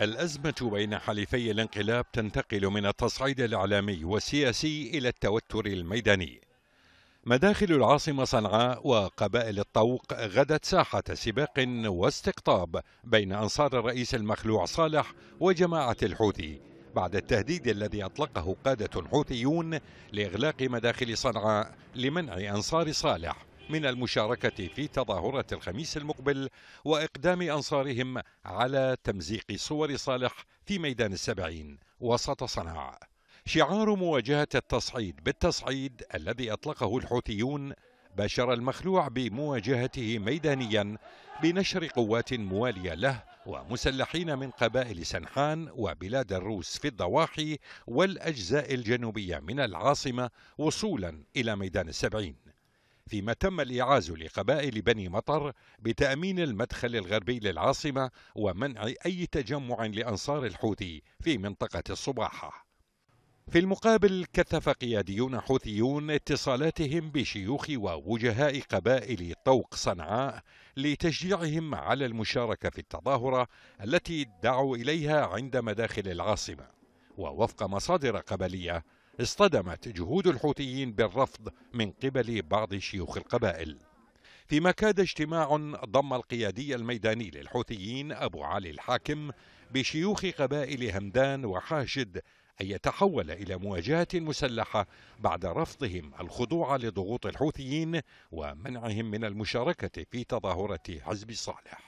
الأزمة بين حليفي الانقلاب تنتقل من التصعيد الإعلامي والسياسي إلى التوتر الميداني. مداخل العاصمة صنعاء وقبائل الطوق غدت ساحة سباق واستقطاب بين أنصار الرئيس المخلوع صالح وجماعة الحوثي بعد التهديد الذي أطلقه قادة حوثيون لإغلاق مداخل صنعاء لمنع أنصار صالح من المشاركة في تظاهرة الخميس المقبل وإقدام أنصارهم على تمزيق صور صالح في ميدان السبعين وسط صنعاء شعار مواجهة التصعيد بالتصعيد الذي أطلقه الحوثيون باشر المخلوع بمواجهته ميدانيا بنشر قوات موالية له ومسلحين من قبائل سنحان وبلاد الروس في الضواحي والأجزاء الجنوبية من العاصمة وصولا إلى ميدان السبعين فيما تم الإيعاز لقبائل بني مطر بتأمين المدخل الغربي للعاصمة ومنع أي تجمع لأنصار الحوثي في منطقة الصباحة في المقابل كثف قياديون حوثيون اتصالاتهم بشيوخ ووجهاء قبائل طوق صنعاء لتشجيعهم على المشاركة في التظاهرة التي دعوا إليها عند مداخل العاصمة ووفق مصادر قبلية اصطدمت جهود الحوثيين بالرفض من قبل بعض شيوخ القبائل فيما كاد اجتماع ضم القيادي الميداني للحوثيين أبو علي الحاكم بشيوخ قبائل همدان وحاشد أن يتحول إلى مواجهة مسلحة بعد رفضهم الخضوع لضغوط الحوثيين ومنعهم من المشاركة في تظاهرة حزب صالح